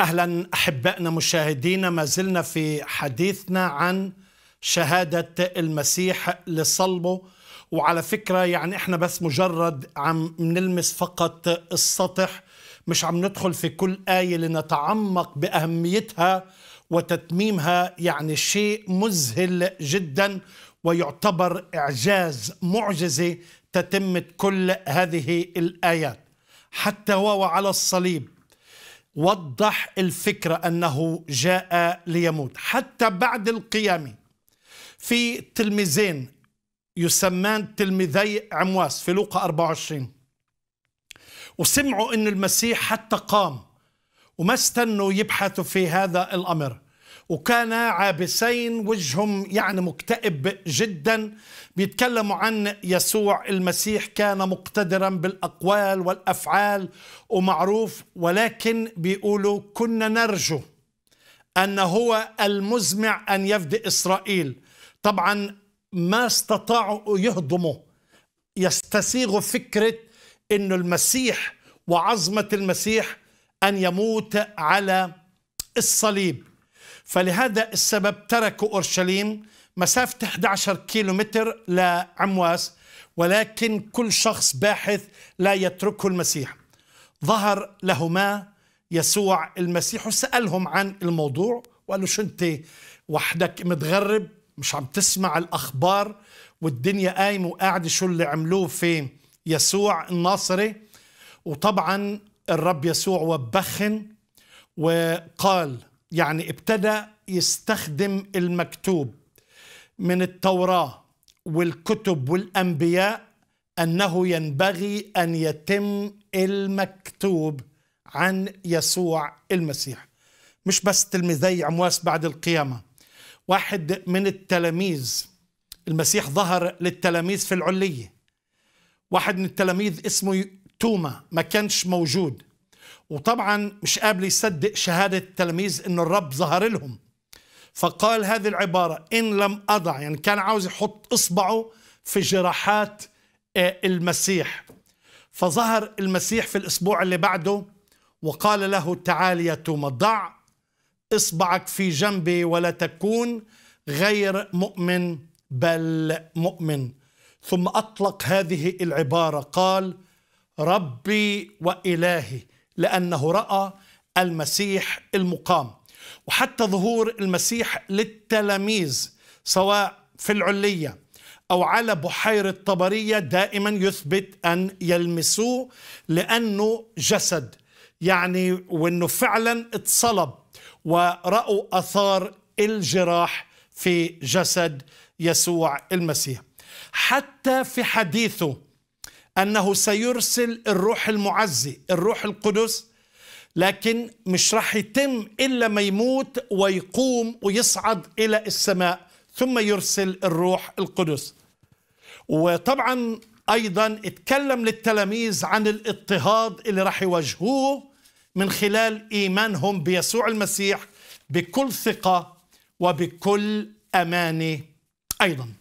اهلا احبائنا مشاهدينا ما زلنا في حديثنا عن شهاده المسيح لصلبه وعلى فكره يعني احنا بس مجرد عم نلمس فقط السطح مش عم ندخل في كل ايه لنتعمق باهميتها وتتميمها يعني شيء مذهل جدا ويعتبر اعجاز معجزه تتمه كل هذه الايات حتى وهو على الصليب وضح الفكرة أنه جاء ليموت حتى بعد القيامة في تلميذين يسمان تلميذي عمواس في لوقا 24 وسمعوا أن المسيح حتى قام وما استنوا يبحثوا في هذا الأمر وكانا عابسين وجههم يعني مكتئب جدا بيتكلموا عن يسوع المسيح كان مقتدرا بالاقوال والافعال ومعروف ولكن بيقولوا كنا نرجو ان هو المزمع ان يفدي اسرائيل طبعا ما استطاعوا يهضموا يستسيغوا فكره انه المسيح وعظمه المسيح ان يموت على الصليب فلهذا السبب تركوا أورشليم مسافة 11 كيلومتر لعمواس ولكن كل شخص باحث لا يتركه المسيح ظهر لهما يسوع المسيح وسألهم عن الموضوع وقال له شو أنت وحدك متغرب مش عم تسمع الأخبار والدنيا قايمة وقاعدة شو اللي عملوه في يسوع الناصري وطبعا الرب يسوع وبخن وقال يعني ابتدى يستخدم المكتوب من التوراة والكتب والأنبياء أنه ينبغي أن يتم المكتوب عن يسوع المسيح مش بس تلميذي عمواس بعد القيامة واحد من التلاميذ المسيح ظهر للتلاميذ في العلية واحد من التلاميذ اسمه توما ما كانش موجود وطبعا مش قابل يصدق شهادة التلاميذ أن الرب ظهر لهم فقال هذه العبارة إن لم أضع يعني كان عاوز يحط إصبعه في جراحات آه، المسيح فظهر المسيح في الأسبوع اللي بعده وقال له تعال يا توما ضع إصبعك في جنبي ولا تكون غير مؤمن بل مؤمن ثم أطلق هذه العبارة قال ربي وإلهي لأنه رأى المسيح المقام وحتى ظهور المسيح للتلاميذ سواء في العلية أو على بحيرة طبرية دائما يثبت أن يلمسوه لأنه جسد يعني وأنه فعلا اتصلب ورأوا أثار الجراح في جسد يسوع المسيح حتى في حديثه أنه سيرسل الروح المعزي الروح القدس لكن مش راح يتم إلا ما يموت ويقوم ويصعد إلى السماء ثم يرسل الروح القدس وطبعا أيضا اتكلم للتلاميذ عن الاضطهاد اللي راح يواجهوه من خلال إيمانهم بيسوع المسيح بكل ثقة وبكل أمانة أيضاً